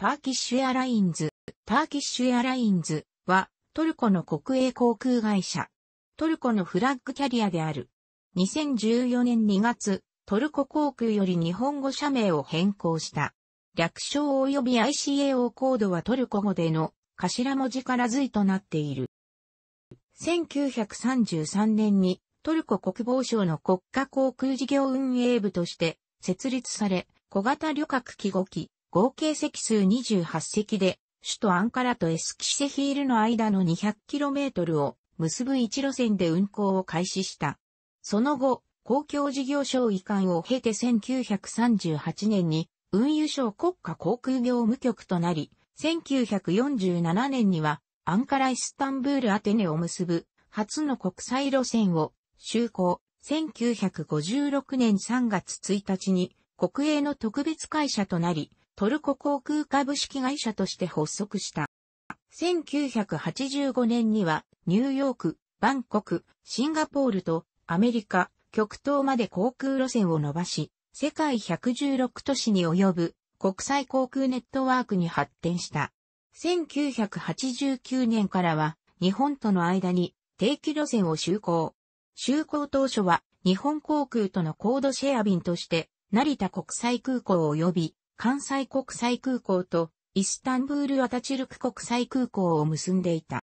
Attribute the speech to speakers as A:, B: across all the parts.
A: ターキッシュエアラインズ、ターキッシュエアラインズはトルコの国営航空会社。トルコのフラッグキャリアである。2014年2月、トルコ航空より日本語社名を変更した。略称及び ICAO コードはトルコ語での頭文字から随となっている。1933年にトルコ国防省の国家航空事業運営部として設立され、小型旅客機5機、合計席数28席で、首都アンカラとエスキシェヒールの間の 200km を結ぶ一路線で運行を開始した。その後、公共事業省移管を経て1938年に運輸省国家航空業務局となり、1947年にはアンカラ・イスタンブール・アテネを結ぶ初の国際路線を就航。1956年3月1日に国営の特別会社となり、トルコ航空株式会社として発足した。1985年にはニューヨーク、バンコク、シンガポールとアメリカ、極東まで航空路線を伸ばし、世界116都市に及ぶ国際航空ネットワークに発展した。1989年からは日本との間に定期路線を就航。就航当初は日本航空とのコードシェア便として成田国際空港及び関西国際空港とイスタンブールアタチルク国際空港を結んでいた。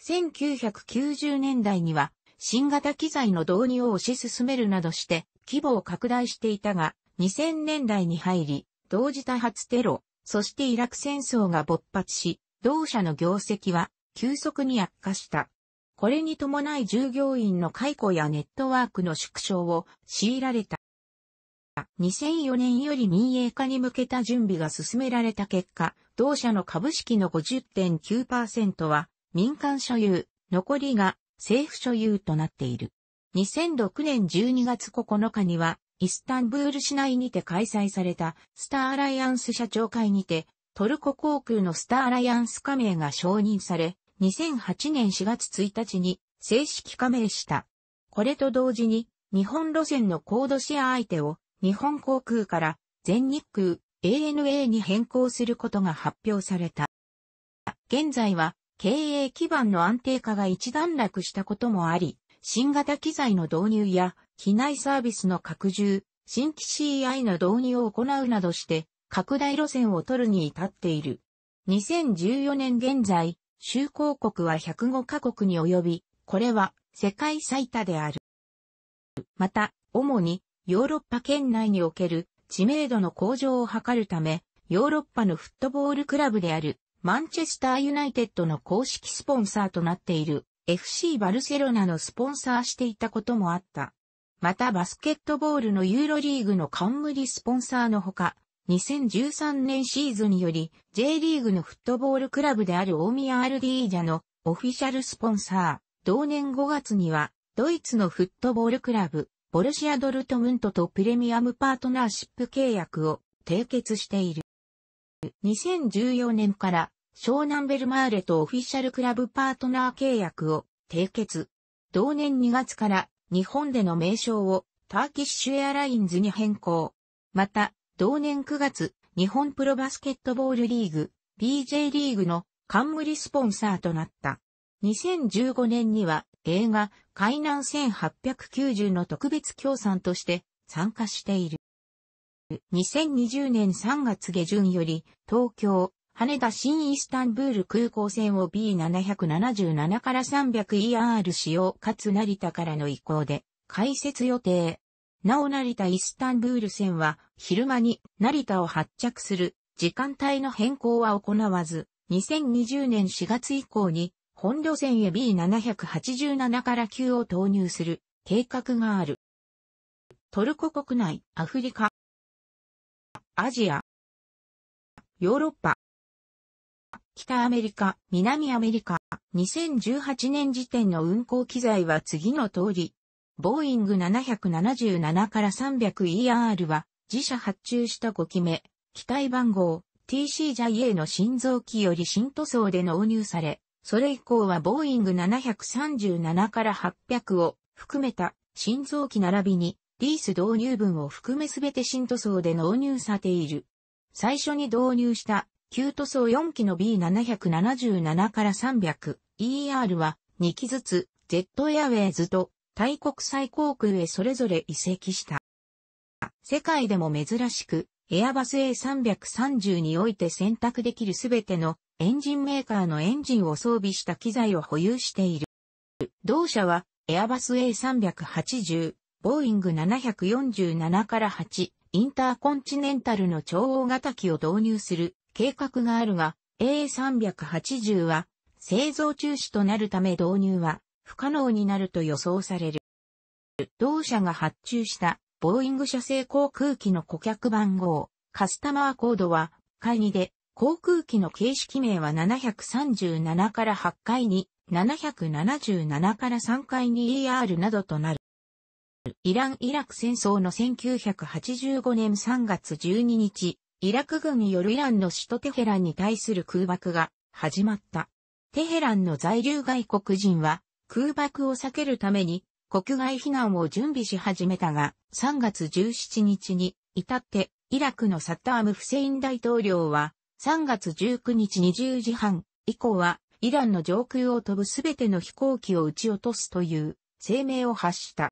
A: 1990年代には新型機材の導入を推し進めるなどして規模を拡大していたが2000年代に入り同時多発テロ、そしてイラク戦争が勃発し同社の業績は急速に悪化した。これに伴い従業員の解雇やネットワークの縮小を強いられた。2004年より民営化に向けた準備が進められた結果、同社の株式の50.9%は民間所有、残りが政府所有となっている。2006年12月9日には、イスタンブール市内にて開催されたスターアライアンス社長会にて、トルコ航空のスターアライアンス加盟が承認され、2008年4月1日に正式加盟した。これと同時に、日本路線のコードシェア相手を日本航空から全日空 ANA に変更することが発表された。現在は経営基盤の安定化が一段落したこともあり、新型機材の導入や機内サービスの拡充、新規 CI の導入を行うなどして拡大路線を取るに至っている。2014年現在、就航国は105カ国に及び、これは世界最多である。また、主にヨーロッパ圏内における知名度の向上を図るため、ヨーロッパのフットボールクラブであるマンチェスターユナイテッドの公式スポンサーとなっている FC バルセロナのスポンサーしていたこともあった。またバスケットボールのユーロリーグの冠スポンサーのほか、2013年シーズンにより J リーグのフットボールクラブである大宮アルディージャのオフィシャルスポンサー、同年5月にはドイツのフットボールクラブボルシア・ドルトムントとプレミアムパートナーシップ契約を締結している。2014年から湘南ベルマーレとオフィシャルクラブパートナー契約を締結。同年2月から日本での名称をターキッシュエアラインズに変更。また、同年9月、日本プロバスケットボールリーグ、BJ リーグの冠スポンサーとなった。2015年には映画、海南1890の特別協賛として参加している。2020年3月下旬より、東京、羽田新イスタンブール空港線を B777 から 300ER 使用かつ成田からの移行で開設予定。なお成田イスタンブール線は昼間に成田を発着する時間帯の変更は行わず、2020年4月以降に本路線へ B787 から級を投入する計画がある。トルコ国内、アフリカ、アジア、ヨーロッパ、北アメリカ、南アメリカ、2018年時点の運行機材は次の通り、ボーイング777から 300ER は自社発注した5機目、機体番号 TCJA の新造機より新塗装で納入され、それ以降はボーイング737から800を含めた新造機並びにリース導入分を含めすべて新塗装で納入されている。最初に導入した旧塗装4機の B777 から 300ER は2機ずつ Z エアウェイズと大国際航空へそれぞれ移籍した。世界でも珍しくエアバス A330 において選択できるすべてのエンジンメーカーのエンジンを装備した機材を保有している。同社は、エアバス A380、ボーイング747から8、インターコンチネンタルの超大型機を導入する計画があるが、A380 は製造中止となるため導入は不可能になると予想される。同社が発注したボーイング社製航空機の顧客番号、カスタマーコードは、会議で航空機の形式名は737から8回に、777から3回に ER などとなる。イラン・イラク戦争の1985年3月12日、イラク軍によるイランの首都テヘランに対する空爆が始まった。テヘランの在留外国人は空爆を避けるために国外避難を準備し始めたが、3月17日に至ってイラクのサッターム・フセイン大統領は3月19日20時半以降は、イランの上空を飛ぶすべての飛行機を撃ち落とすという声明を発した。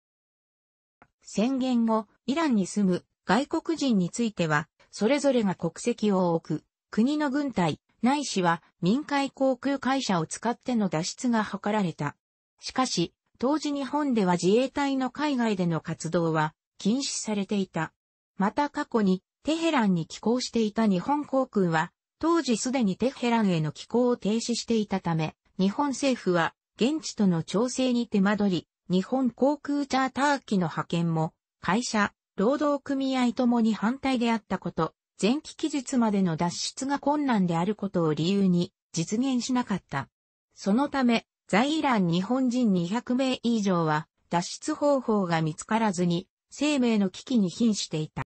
A: 宣言後、イランに住む外国人については、それぞれが国籍を置く、国の軍隊、ないしは民間航空会社を使っての脱出が図られた。しかし、当時日本では自衛隊の海外での活動は禁止されていた。また過去にテヘランに寄港していた日本航空は当時すでにテヘランへの寄港を停止していたため、日本政府は現地との調整に手間取り、日本航空チャーター機の派遣も、会社、労働組合ともに反対であったこと、前期期日までの脱出が困難であることを理由に実現しなかった。そのため、在イラン日本人200名以上は脱出方法が見つからずに生命の危機に瀕していた。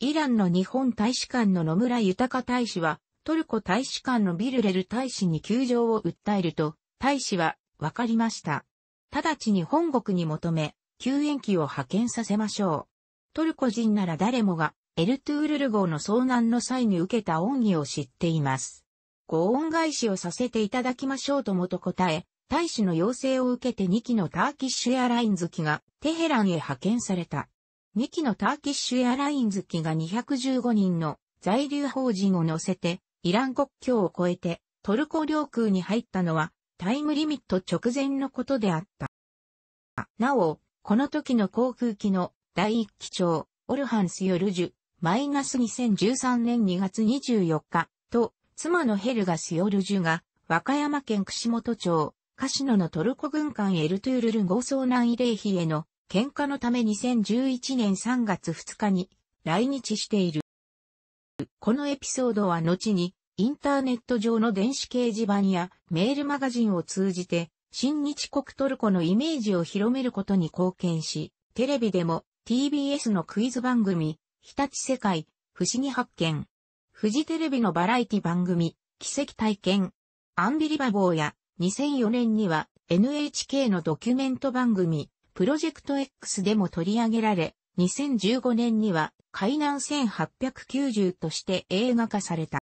A: イランの日本大使館の野村豊大使はトルコ大使館のビルレル大使に窮状を訴えると、大使は、わかりました。直ちに本国に求め、救援機を派遣させましょう。トルコ人なら誰もが、エルトゥールル号の遭難の際に受けた恩義を知っています。ご恩返しをさせていただきましょうともと答え、大使の要請を受けて2機のターキッシュエアラインズ機がテヘランへ派遣された。2機のターキッシュエアラインズ機が215人の在留邦人を乗せてイラン国境を越えてトルコ領空に入ったのはタイムリミット直前のことであった。なお、この時の航空機の第1機長、オルハンス・ヨルジュ、マイナス2013年2月24日と、妻のヘルガス・ヨルジュが、和歌山県串本町、カシノのトルコ軍艦エルトゥールルン号遭難慰霊碑への喧嘩のため2011年3月2日に来日している。このエピソードは後に、インターネット上の電子掲示板やメールマガジンを通じて、新日国トルコのイメージを広めることに貢献し、テレビでも TBS のクイズ番組、日立世界、不思議発見、フジテレビのバラエティ番組、奇跡体験、アンビリバボーや2004年には NHK のドキュメント番組、プロジェクト X でも取り上げられ、2015年には海南1890として映画化された。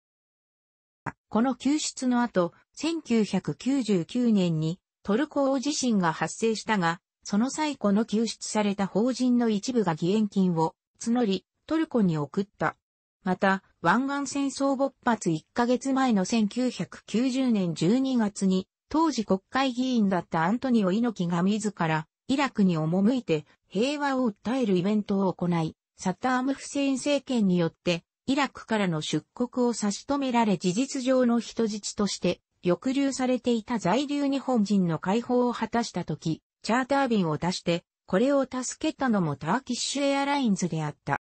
A: この救出の後、1999年にトルコ大地震が発生したが、その際この救出された法人の一部が義援金を募り、トルコに送った。また、湾岸戦争勃発1ヶ月前の1990年12月に、当時国会議員だったアントニオ猪木が自ら、イラクに赴いて平和を訴えるイベントを行い、サターム・フセイン政権によって、イラクからの出国を差し止められ事実上の人質として、抑留されていた在留日本人の解放を果たした時、チャーター便を出して、これを助けたのもターキッシュエアラインズであった。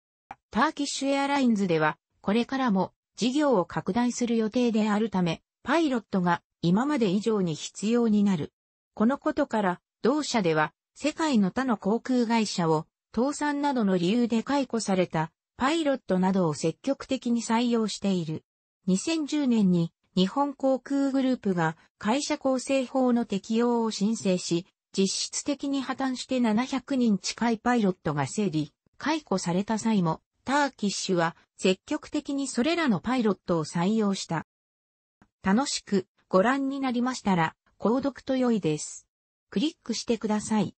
A: ターキッシュエアラインズでは、これからも事業を拡大する予定であるため、パイロットが今まで以上に必要になる。このことから、同社では世界の他の航空会社を倒産などの理由で解雇されたパイロットなどを積極的に採用している。2010年に日本航空グループが会社構成法の適用を申請し、実質的に破綻して700人近いパイロットが整理、解雇された際も、ターキッシュは積極的にそれらのパイロットを採用した。楽しくご覧になりましたら、購読と良いです。クリックしてください。